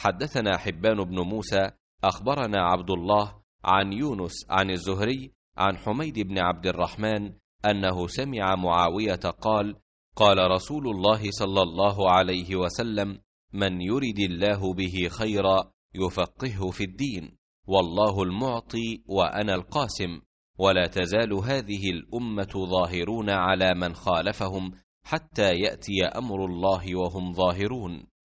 حدثنا حبان بن موسى اخبرنا عبد الله عن يونس عن الزهري عن حميد بن عبد الرحمن انه سمع معاويه قال قال رسول الله صلى الله عليه وسلم من يرد الله به خيرا يفقهه في الدين والله المعطي وانا القاسم ولا تزال هذه الامه ظاهرون على من خالفهم حتى ياتي امر الله وهم ظاهرون